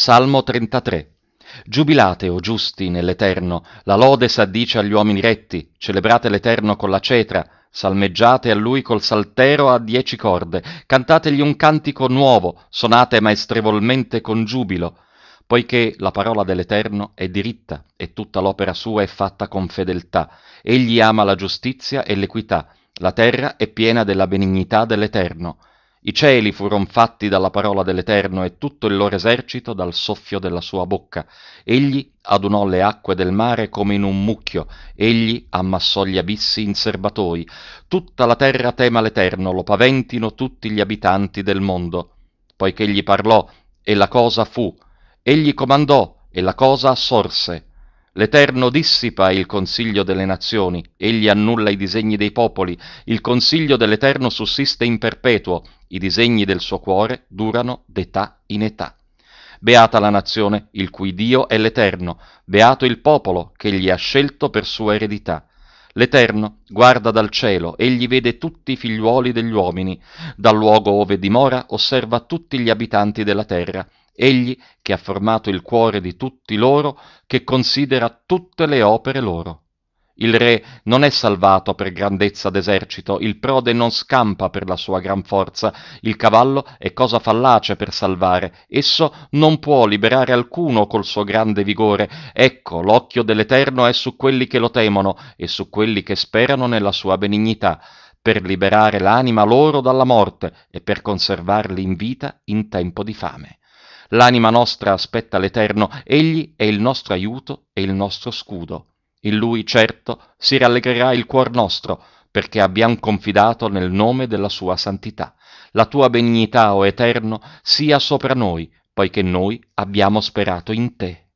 Salmo 33 Giubilate, o giusti, nell'Eterno, la lode s'addice agli uomini retti, celebrate l'Eterno con la cetra, salmeggiate a lui col saltero a dieci corde, cantategli un cantico nuovo, sonate maestrevolmente con giubilo, poiché la parola dell'Eterno è diritta e tutta l'opera sua è fatta con fedeltà. Egli ama la giustizia e l'equità, la terra è piena della benignità dell'Eterno. I cieli furon fatti dalla parola dell'Eterno e tutto il loro esercito dal soffio della sua bocca. Egli adunò le acque del mare come in un mucchio, egli ammassò gli abissi in serbatoi. Tutta la terra tema l'Eterno, lo paventino tutti gli abitanti del mondo. Poiché egli parlò, e la cosa fu. Egli comandò, e la cosa sorse. L'Eterno dissipa il consiglio delle nazioni, egli annulla i disegni dei popoli, il consiglio dell'Eterno sussiste in perpetuo, i disegni del suo cuore durano d'età in età. Beata la nazione, il cui Dio è l'Eterno, beato il popolo che gli ha scelto per sua eredità. L'Eterno guarda dal cielo, egli vede tutti i figliuoli degli uomini, dal luogo ove dimora osserva tutti gli abitanti della terra, egli che ha formato il cuore di tutti loro, che considera tutte le opere loro. Il re non è salvato per grandezza d'esercito, il prode non scampa per la sua gran forza, il cavallo è cosa fallace per salvare, esso non può liberare alcuno col suo grande vigore. Ecco, l'occhio dell'Eterno è su quelli che lo temono e su quelli che sperano nella sua benignità, per liberare l'anima loro dalla morte e per conservarli in vita in tempo di fame. L'anima nostra aspetta l'Eterno, egli è il nostro aiuto e il nostro scudo. In lui, certo, si rallegrerà il cuor nostro, perché abbiamo confidato nel nome della sua santità. La tua benignità, o Eterno, sia sopra noi, poiché noi abbiamo sperato in te.